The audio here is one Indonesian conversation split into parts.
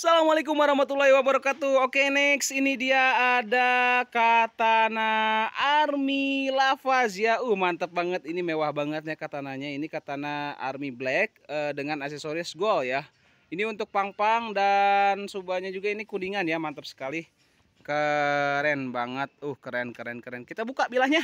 Assalamualaikum warahmatullahi wabarakatuh. Oke, next ini dia ada katana Army Lavaz ya. Uh, mantep banget ini mewah banget ya katananya. Ini katana Army Black uh, dengan aksesoris gold ya. Ini untuk pang-pang dan subanya juga ini kuningan ya, mantap sekali. Keren banget. Uh, keren keren keren. Kita buka bilahnya.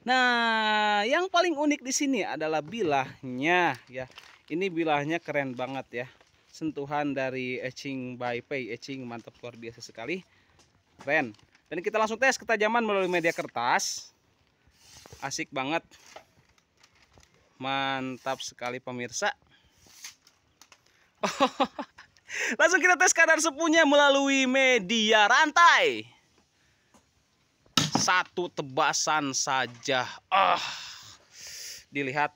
Nah, yang paling unik di sini adalah bilahnya ya. Ini bilahnya keren banget ya sentuhan dari etching by Pay etching mantap luar biasa sekali keren dan kita langsung tes ketajaman melalui media kertas asik banget mantap sekali pemirsa oh, langsung kita tes kadar sepunya melalui media rantai satu tebasan saja ah oh, dilihat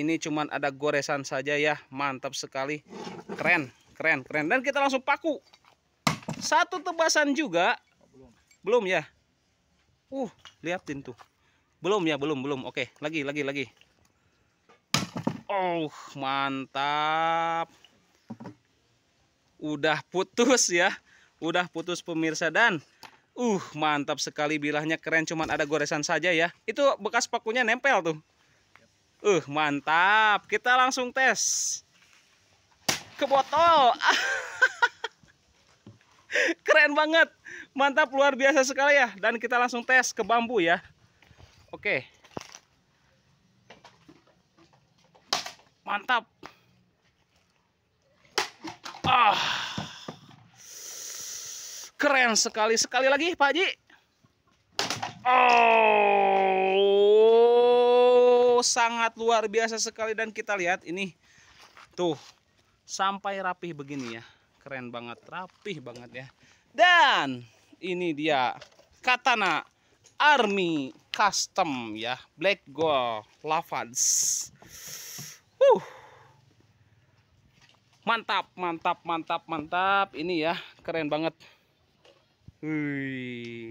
ini cuman ada goresan saja ya mantap sekali keren keren keren dan kita langsung paku satu tebasan juga belum, belum ya uh liatin tuh belum ya belum belum oke lagi lagi lagi oh mantap udah putus ya udah putus pemirsa dan uh mantap sekali bilahnya keren cuman ada goresan saja ya itu bekas pakunya nempel tuh Uh, mantap. Kita langsung tes. Ke botol. Keren banget. Mantap luar biasa sekali ya dan kita langsung tes ke bambu ya. Oke. Mantap. Ah. Keren sekali. Sekali lagi Pak Haji. Oh sangat luar biasa sekali dan kita lihat ini tuh sampai rapih begini ya keren banget rapih banget ya dan ini dia katana army custom ya black gold lavans uh mantap mantap mantap mantap ini ya keren banget Wih.